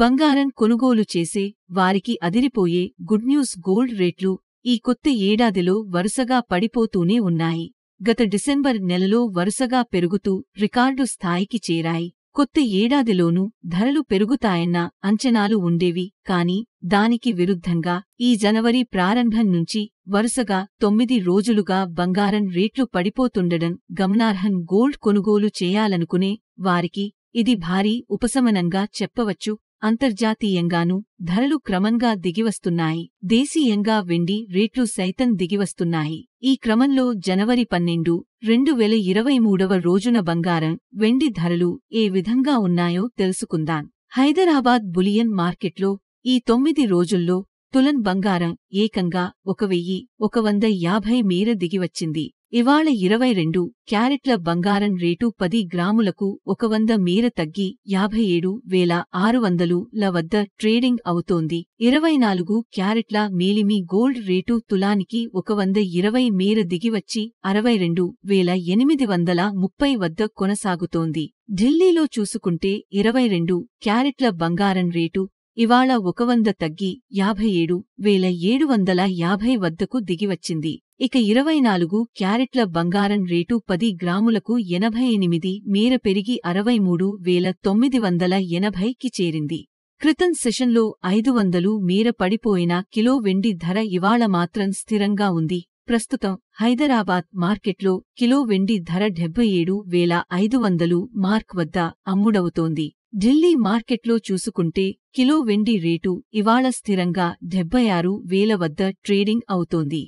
బంగారం కొనుగోలు చేసే వారికి అదిరిపోయే గుడ్ న్యూస్ గోల్డ్ రేట్లు ఈ కొత్త ఏడాదిలో వరుసగా పడిపోతూనే ఉన్నాయి గత డిసెంబర్ నెలలో వరుసగా పెరుగుతూ రికార్డు స్థాయికి చేరాయి కొత్త ఏడాదిలోనూ ధరలు పెరుగుతాయన్న అంచనాలు ఉండేవి కాని దానికి విరుద్ధంగా ఈ జనవరి ప్రారంభం నుంచి వరుసగా తొమ్మిది రోజులుగా బంగారం రేట్లు పడిపోతుండడం గమనార్హం గోల్డ్ కొనుగోలు చేయాలనుకునే వారికి ఇది భారీ ఉపశమనంగా చెప్పవచ్చు అంతర్జాతీయంగానూ ధరలు క్రమంగా దిగివస్తున్నాయి దేశీయంగా వెండి రేట్లు సైతం దిగివస్తున్నాయి ఈ క్రమంలో జనవరి పన్నెండు రెండు వేల ఇరవై మూడవ రోజున బంగారం వెండి ధరలు ఏ విధంగా ఉన్నాయో తెలుసుకుందాం హైదరాబాద్ బులియన్ మార్కెట్లో ఈ తొమ్మిది రోజుల్లో తులన్ బంగారం ఏకంగా ఒక వెయ్యి ఒక వంద యాభై మేర దిగివచ్చింది ఇవాళ ఇరవై రెండు క్యారెట్ల బంగారం రేటు పది గ్రాములకు ఒక వంద మేర తగ్గి యాభై ఏడు వేల ఆరు వందలు ల వద్ద ట్రేడింగ్ అవుతోంది ఇరవై నాలుగు క్యారెట్ల మేలిమి గోల్డ్ రేటు తులానికి ఒక వంద ఇరవై మేర దిగివచ్చి అరవై రెండు వేల ఎనిమిది వందల ముప్పై వద్ద కొనసాగుతోంది ఢిల్లీలో చూసుకుంటే ఇరవై రెండు క్యారెట్ల బంగారం రేటు ఇవాళ ఒక వంద తగ్గి యాభై ఏడు వేల ఏడు వందల యాభై వద్దకు దిగివచ్చింది ఇక ఇరవై నాలుగు క్యారెట్ల బంగారం రేటు పది గ్రాములకు ఎనభై ఎనిమిది మేర పెరిగి అరవై మూడు వేల తొమ్మిది వందల ఎనభైకి చేరింది క్రితం సెషన్లో ఐదు వందలు మేర పడిపోయిన కిలో వెండి ధర ఇవాళ మాత్రం స్థిరంగా ఉంది ప్రస్తుతం హైదరాబాద్ మార్కెట్లో కిలో వెండి ధర డెబ్బై ఏడు వేల ఐదు వందలు మార్క్ వద్ద అమ్ముడవుతోంది ఢిల్లీ మార్కెట్లో చూసుకుంటే కిలో వెండి రేటు ఇవాళ స్థిరంగా డెబ్బై ఆరు వేల వద్ద ట్రేడింగ్ అవుతోంది